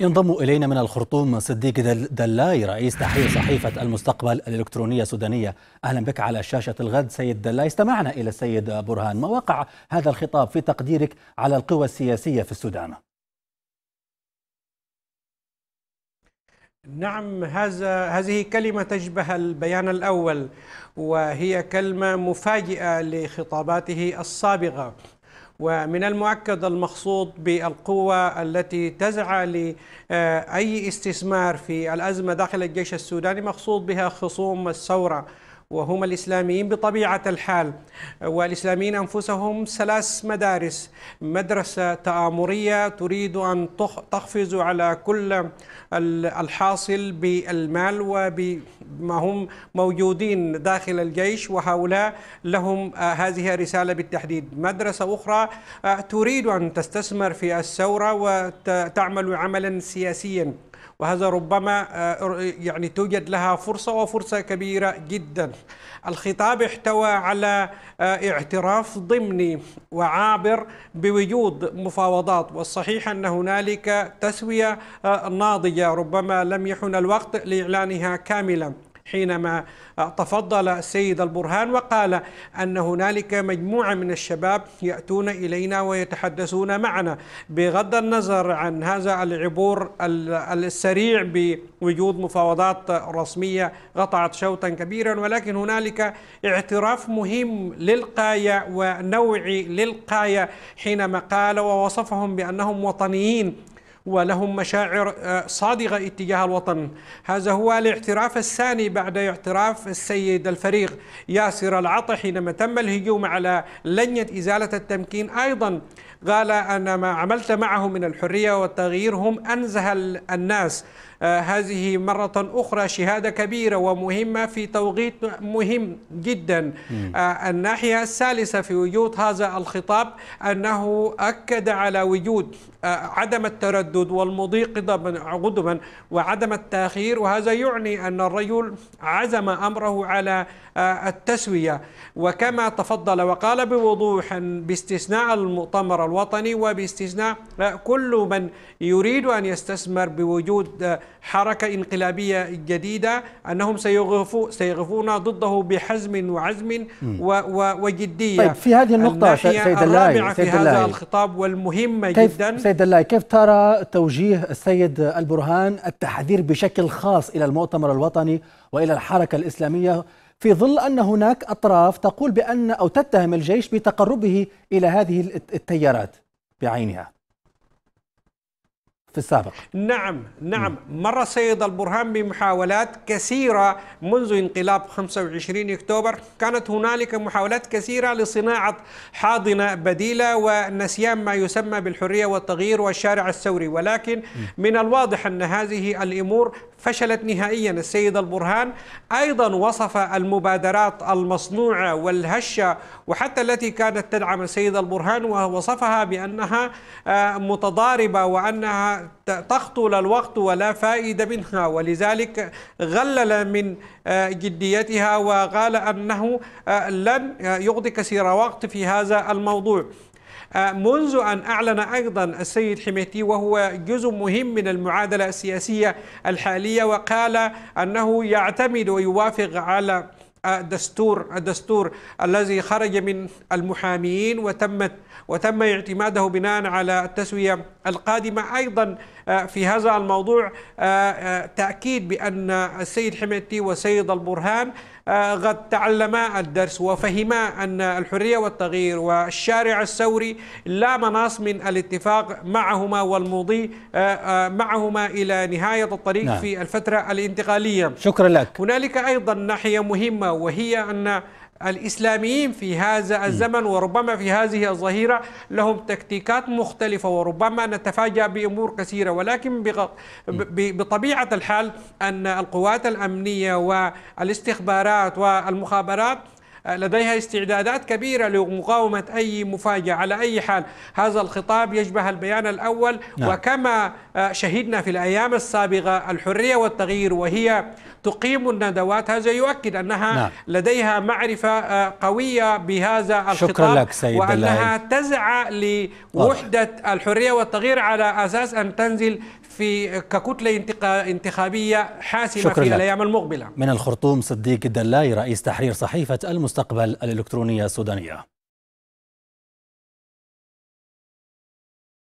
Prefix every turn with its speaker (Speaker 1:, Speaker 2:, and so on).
Speaker 1: ينضم إلينا من الخرطوم صديق دلاي رئيس تحرير صحيفة المستقبل الإلكترونية السودانية أهلا بك على شاشة الغد سيد دلاي استمعنا إلى السيد برهان ما وقع هذا الخطاب في تقديرك على القوى السياسية في السودان
Speaker 2: نعم هذا هذه كلمة تشبه البيان الأول وهي كلمة مفاجئة لخطاباته السابقة ومن المؤكد المقصود بالقوة التي تزعى لأي استثمار في الأزمة داخل الجيش السوداني مقصود بها خصوم الثورة وهم الإسلاميين بطبيعة الحال والإسلاميين أنفسهم ثلاث مدارس مدرسة تآمرية تريد أن تحفظ على كل الحاصل بالمال وبما هم موجودين داخل الجيش وهؤلاء لهم آه، هذه الرسالة بالتحديد مدرسة أخرى آه، تريد أن تستثمر في الثورة وتعمل عملا سياسيا وهذا ربما آه، يعني توجد لها فرصة وفرصة كبيرة جدا الخطاب احتوى على آه، اعتراف ضمني وعابر بوجود مفاوضات والصحيح أن هنالك تسوية آه، ناضجة ربما لم يحن الوقت لإعلانها كاملا حينما تفضل السيد البرهان وقال أن هنالك مجموعة من الشباب يأتون إلينا ويتحدثون معنا بغض النظر عن هذا العبور السريع بوجود مفاوضات رسمية قطعت شوطا كبيرا ولكن هنالك اعتراف مهم للقاية ونوعي للقاية حينما قال ووصفهم بأنهم وطنيين ولهم مشاعر آه، صادقة اتجاه الوطن هذا هو الاعتراف الثاني بعد اعتراف السيد الفريق ياسر العطا حينما تم الهجوم على لجنة إزالة التمكين أيضا قال أن ما عملت معه من الحرية والتغيير هم أنزه الناس آه، هذه مرة أخرى شهادة كبيرة ومهمة في توقيت مهم جدا آه، الناحية الثالثة في وجود هذا الخطاب أنه أكد على وجود آه، عدم التردد والمضي قدما وعدم التأخير وهذا يعني أن الرجل عزم أمره على التسوية وكما تفضل وقال بوضوح باستثناء المؤتمر الوطني وباستثناء كل من يريد أن يستثمر بوجود حركة انقلابية جديدة أنهم سيغفو سيغفون ضده بحزم وعزم وجدية طيب في هذه النقطة سيد اللاي في سيد هذا اللاي. الخطاب والمهمة كيف جدا سيد
Speaker 1: اللاي كيف ترى توجيه السيد البرهان التحذير بشكل خاص إلى المؤتمر الوطني وإلى الحركة الإسلامية في ظل أن هناك أطراف تقول بأن أو تتهم الجيش بتقربه إلى هذه التيارات بعينها في السابق
Speaker 2: نعم نعم م. مر السيد البرهان بمحاولات كثيرة منذ انقلاب 25 أكتوبر كانت هنالك محاولات كثيرة لصناعة حاضنة بديلة ونسيان ما يسمى بالحرية والتغيير والشارع الثوري ولكن م. من الواضح أن هذه الأمور فشلت نهائيا السيد البرهان أيضا وصف المبادرات المصنوعة والهشة وحتى التي كانت تدعم السيد البرهان ووصفها بأنها آه، متضاربة وأنها تخطو الوقت ولا فائدة منها ولذلك غلل من آه، جديتها وقال أنه آه، لن آه، يقضي كثير وقت في هذا الموضوع منذ أن أعلن أيضا السيد حميتي وهو جزء مهم من المعادلة السياسية الحالية وقال أنه يعتمد ويوافق على الدستور الدستور الذي خرج من المحاميين وتمت وتم اعتماده بناء على التسوية القادمة أيضا آه، في هذا الموضوع آه، آه، تأكيد بأن السيد حميدتي والسيد البرهان قد تعلما الدرس وفهما أن الحرية والتغيير والشارع الثوري لا مناص من الاتفاق معهما والمضي معهما إلى نهاية الطريق نعم. في الفترة الانتقالية شكرا لك هنالك أيضا ناحية مهمة مهمة وهي أن الإسلاميين في هذا الزمن وربما في هذه الظهيرة لهم تكتيكات مختلفة وربما نتفاجأ بأمور كثيرة ولكن بطبيعة الحال أن القوات الأمنية والاستخبارات والمخابرات لديها استعدادات كبيرة لمقاومة أي مفاجأة على أي حال هذا الخطاب يشبه البيان الأول نعم. وكما آه، شهدنا في الأيام السابقة الحرية والتغيير وهي تقيم الندوات هذا يؤكد أنها نعم. لديها معرفة آه، قوية بهذا الخطاب شكرا لك سيد وأنها الله. تسعى لوحدة الحرية والتغيير على أساس أن تنزل في ككتلة انتخابية حاسمة شكرا في الأيام المقبلة
Speaker 1: من الخرطوم صديق الدلاي رئيس تحرير صحيفة المستقبل الإلكترونية السودانية